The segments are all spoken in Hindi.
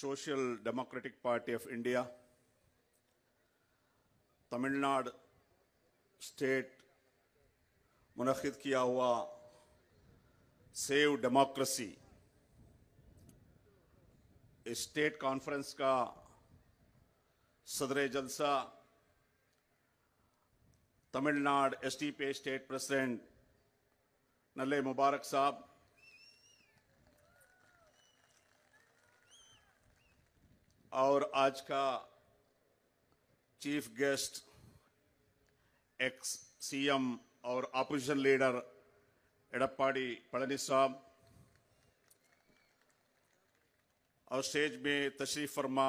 Social Democratic Party of India, Tamil Nadu state मुनद किया हुआ सेव डेमोक्रेसी स्टेट कॉन्फ्रेंस का सदर जलसा तमिलनाडु एस स्टेट प्रेसिडेंट नले मुबारक साहब और आज का चीफ गेस्ट एक्स सीएम और अपोजिशन लीडर एडप्पाड़ी साहब और स्टेज में तशरीफ फर्मा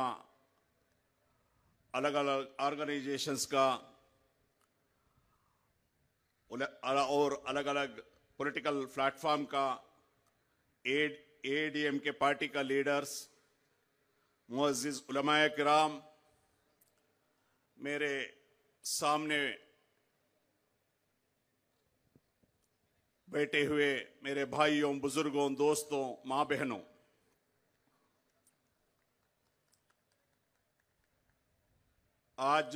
अलग अलग ऑर्गेनाइजेशंस का और अलग अलग पॉलिटिकल प्लेटफॉर्म का एडीएम के पार्टी का लीडर्स मुआज़ उलमाय कराम मेरे सामने बैठे हुए मेरे भाइयों बुजुर्गों दोस्तों माँ बहनों आज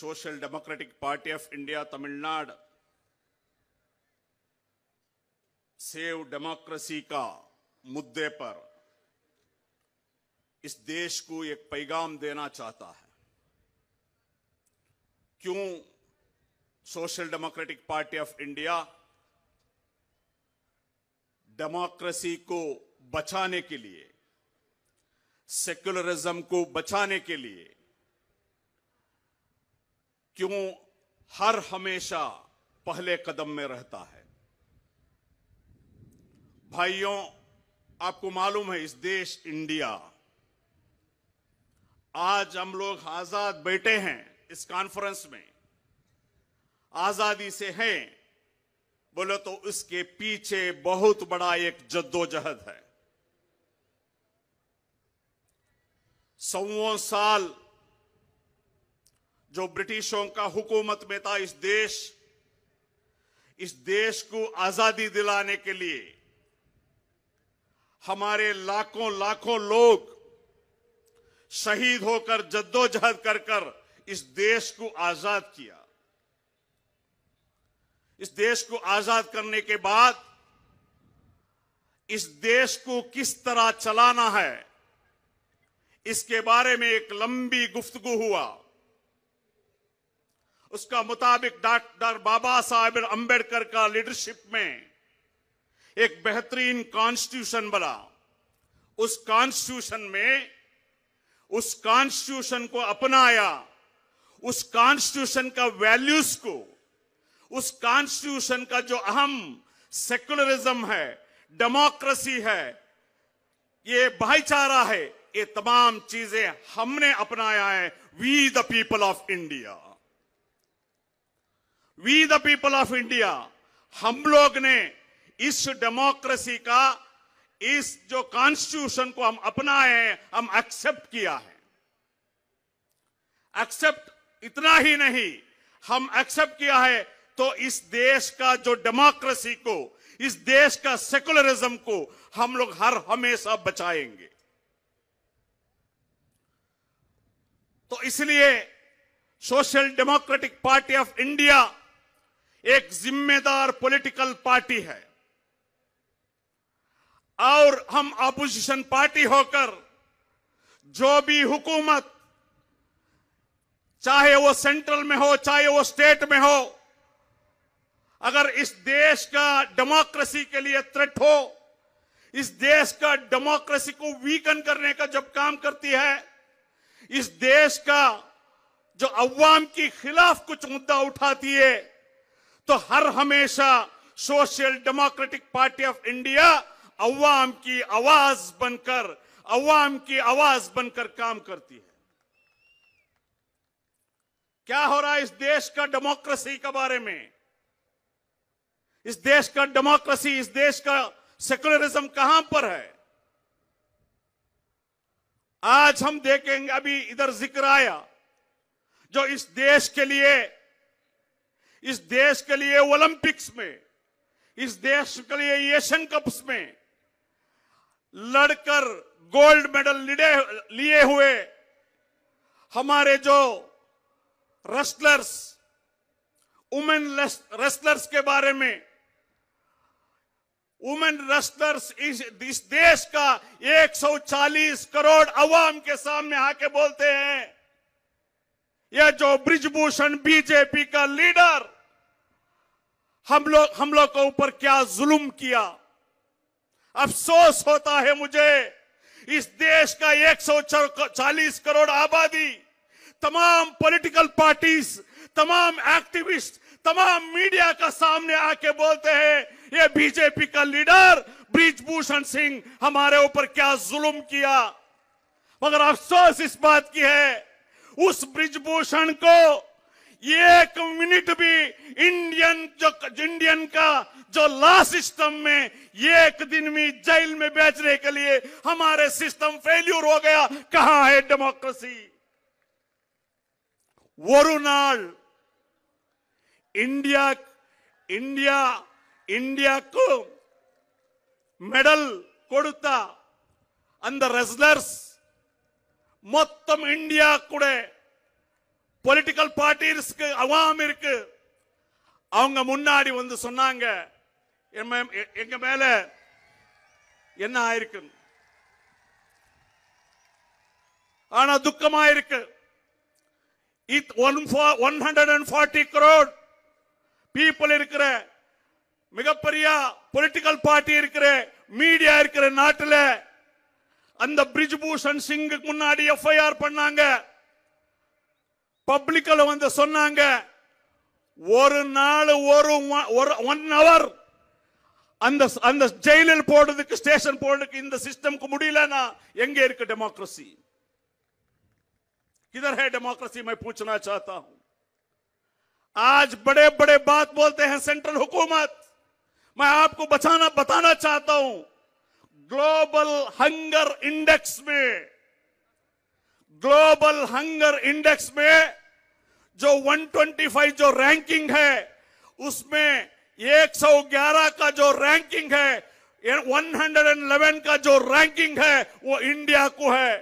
social democratic party of India Tamil Nadu save democracy का मुद्दे पर इस देश को एक पैगाम देना चाहता है क्यों Social democratic party of India democracy को बचाने के लिए सेक्युलरिज्म को बचाने के लिए क्यों हर हमेशा पहले कदम में रहता है भाइयों आपको मालूम है इस देश इंडिया आज हम लोग आजाद बैठे हैं इस कॉन्फ्रेंस में आजादी से हैं बोले तो उसके पीछे बहुत बड़ा एक जद्दोजहद है सौ साल जो ब्रिटिशों का हुकूमत में था इस देश इस देश को आजादी दिलाने के लिए हमारे लाखों लाखों लोग शहीद होकर जद्दोजहद कर कर इस देश को आजाद किया इस देश को आजाद करने के बाद इस देश को किस तरह चलाना है इसके बारे में एक लंबी गुफ्तगु हुआ उसका मुताबिक डॉक्टर बाबा साहेब अंबेडकर का लीडरशिप में एक बेहतरीन कॉन्स्टिट्यूशन बना उस कॉन्स्टिट्यूशन में उस कॉन्स्टिट्यूशन को अपनाया उस कॉन्स्टिट्यूशन का वैल्यूज को उस कॉन्स्टिट्यूशन का जो अहम सेक्युलरिज्म है डेमोक्रेसी है ये भाईचारा है ये तमाम चीजें हमने अपनाया है we the people of India we the people of India हम लोग ने इस डेमोक्रेसी का इस जो कॉन्स्टिट्यूशन को हम अपनाए हम एक्सेप्ट किया है एक्सेप्ट इतना ही नहीं हम एक्सेप्ट किया है तो इस देश का जो डेमोक्रेसी को इस देश का सेकुलरिज्म को हम लोग हर हमेशा बचाएंगे तो इसलिए Social democratic party of India एक जिम्मेदार पॉलिटिकल पार्टी है और हम अपोजिशन पार्टी होकर जो भी हुकूमत चाहे वो सेंट्रल में हो चाहे वो स्टेट में हो अगर इस देश का डेमोक्रेसी के लिए थ्रेट हो इस देश का डेमोक्रेसी को वीकन करने का जब काम करती है इस देश का जो अवाम के खिलाफ कुछ मुद्दा उठाती है तो हर हमेशा Social democratic party of India अवाम की आवाज बनकर अवाम की आवाज बनकर काम करती है क्या हो रहा है इस देश का डेमोक्रेसी के बारे में इस देश का डेमोक्रेसी इस देश का सेक्युलरिज्म कहां पर है आज हम देखेंगे अभी इधर जिक्र आया जो इस देश के लिए इस देश के लिए ओलंपिक्स में इस देश के लिए एशियन कप्स में लड़कर गोल्ड मेडल लिए हुए हमारे जो रेस्लर्स वुमेन रेस्लर्स के बारे में वुमेन रेस्लर्स इस, इस देश का 140 करोड़ अवाम के सामने आके बोलते हैं यह जो ब्रिजभूषण बीजेपी का लीडर हम लोग हम लोग के ऊपर क्या जुल्म किया अफसोस होता है मुझे इस देश का 140 करोड़ आबादी तमाम पॉलिटिकल पार्टीज तमाम एक्टिविस्ट तमाम मीडिया का सामने आके बोलते हैं ये बीजेपी का लीडर ब्रिजभूषण सिंह हमारे ऊपर क्या जुल्म किया मगर अफसोस इस बात की है उस ब्रिजभूषण को ये मिनट भी इंडियन जो इंडियन का जो ला सिस्टम में ये एक दिन में जेल में बेचने के लिए हमारे सिस्टम फेल्यूर हो गया कहा है डेमोक्रेसी वरुणाल इंडिया इंडिया इंडिया को मेडल को अंदर रेजलर्स मत इंडिया कुडे பொலிட்டிக்கல் பார்ட்டிஸ்க்கு அவாம் இருக்கு அவங்க முன்னாடி வந்து சொன்னாங்க எங்க மேல என்ன ஆயிருக்கு ஆனா துக்கமா இருக்கு one hundred and forty crore people இருக்கிற மிகப்பெரிய பொலிட்டிக்கல் பார்ட்டி இருக்கிற மீடியா இருக்கிற நாட்டில் அந்த பிரிஜ் பூஷன் சிங்குக்கு முன்னாடி எஃப்ஐஆர் பண்ணாங்க पब्लिक वाला बंद சொன்னாங்க ஒரு நாள் ஒரு ஒரு 1 hour அந்த அந்த جیلல போடுதுக்கு ஸ்டேஷன் போடுதுக்கு இந்த சிஸ்டம் కు முடியல ना எங்க இருக்கு டெமோகிராசி கிதھر ஹை டெமோகிராசி मैं पूछना चाहता हूं आज बड़े-बड़े बात बोलते हैं सेंट्रल हुकूमत मैं आपको बताना बताना चाहता हूं ग्लोबल हंगर इंडेक्स में ग्लोबल हंगर इंडेक्स में जो 125 जो रैंकिंग है उसमें 111 का जो रैंकिंग है 111 का जो रैंकिंग है वो इंडिया को है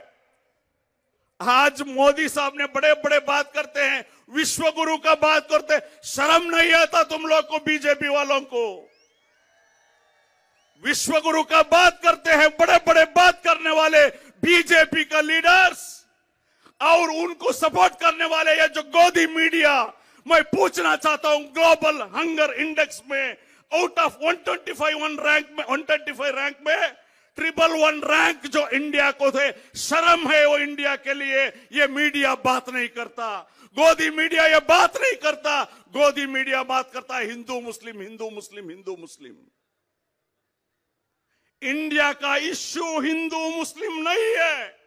आज मोदी साहब ने बड़े बड़े बात करते हैं विश्व गुरु का बात करते शर्म नहीं आता तुम लोग को बीजेपी वालों को विश्व गुरु का बात करते हैं बड़े बड़े बात करने वाले बीजेपी का लीडर्स और उनको सपोर्ट करने वाले ये जो गोदी मीडिया मैं पूछना चाहता हूं ग्लोबल हंगर इंडेक्स में आउट ऑफ 125 वन रैंक में 125 रैंक में ट्रिपल वन रैंक जो इंडिया को थे शर्म है वो इंडिया के लिए ये मीडिया बात नहीं करता गोदी मीडिया ये बात नहीं करता गोदी मीडिया बात करता है Hindu Muslim Hindu Muslim Hindu Muslim India का इश्यू हिंदू मुस्लिम नहीं है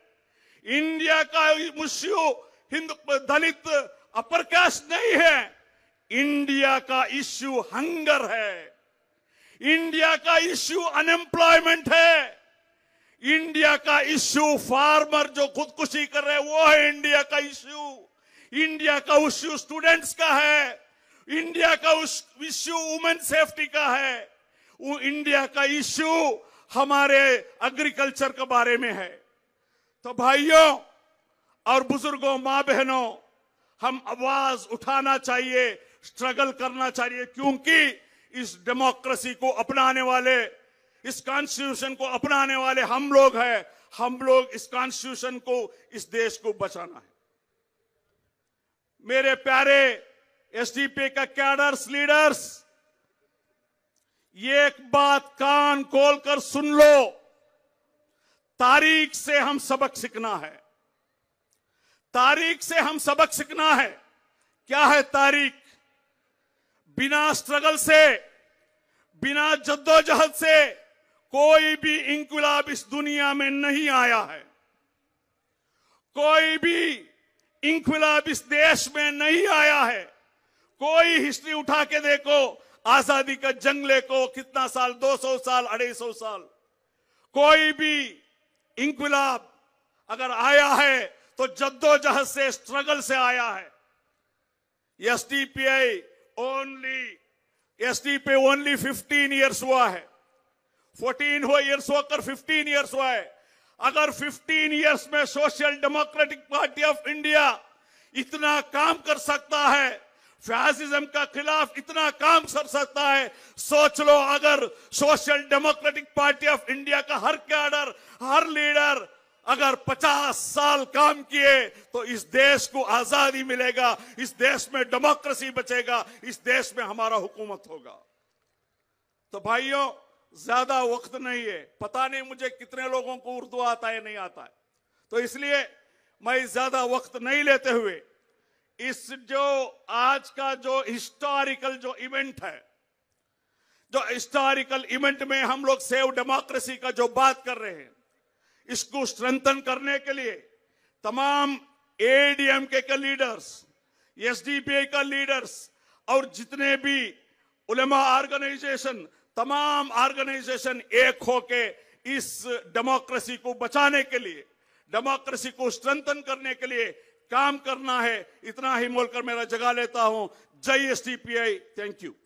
इंडिया का मुस्यू हिंदू दलित अपर कास्ट नहीं है इंडिया का इश्यू हंगर है इंडिया का इश्यू अनएम्प्लॉयमेंट है इंडिया का इश्यू फार्मर जो खुदकुशी कर रहे हैं वो है इंडिया का इश्यू इंडिया का इश्यू स्टूडेंट्स का है इंडिया का इश्यू वुमेन सेफ्टी का है वो इंडिया का इश्यू हमारे एग्रीकल्चर के बारे में है तो भाइयों और बुजुर्गों मां बहनों हम आवाज उठाना चाहिए स्ट्रगल करना चाहिए क्योंकि इस डेमोक्रेसी को अपनाने वाले इस कॉन्स्टिट्यूशन को अपनाने वाले हम लोग हैं हम लोग इस कॉन्स्टिट्यूशन को इस देश को बचाना है मेरे प्यारे एसडीपी का कैडर्स लीडर्स ये एक बात कान खोलकर सुन लो तारीख से हम सबक सीखना है तारीख से हम सबक सीखना है क्या है तारीख बिना स्ट्रगल से बिना जद्दोजहद से कोई भी इंकलाब इस दुनिया में नहीं आया है कोई भी इंकलाब इस देश में नहीं आया है कोई हिस्ट्री उठा के देखो आजादी का जंग ले को कितना साल 200 साल 250 साल कोई भी इंकलाब अगर आया है तो जद्दोजहद से स्ट्रगल से आया है S D P I only S only fifteen years हुआ है फोर्टीन हुआ ईयर्स होकर फिफ्टीन ईयर्स हुआ है अगर 15 ईयर्स में Social democratic party of India इतना काम कर सकता है फैसिज्म का खिलाफ इतना काम कर सकता है सोच लो अगर Social democratic party of India का हर कैडर हर लीडर अगर 50 साल काम किए तो इस देश को आजादी मिलेगा इस देश में डेमोक्रेसी बचेगा इस देश में हमारा हुकूमत होगा तो भाइयों ज्यादा वक्त नहीं है पता नहीं मुझे कितने लोगों को उर्दू आता है नहीं आता है तो इसलिए मैं ज्यादा वक्त नहीं लेते हुए इस जो आज का जो हिस्टोरिकल जो इवेंट है जो हिस्टोरिकल इवेंट में हम लोग सेव डेमोक्रेसी का जो बात कर रहे हैं इसको स्ट्रेंथन करने के लिए तमाम एडीएम के लीडर्स एसडीपीआई का लीडर्स और जितने भी उलेमा ऑर्गेनाइजेशन तमाम ऑर्गेनाइजेशन एक होके इस डेमोक्रेसी को बचाने के लिए डेमोक्रेसी को स्ट्रेंथन करने के लिए काम करना है इतना ही मोलकर मेरा जगा लेता हूं जय एस थैंक यू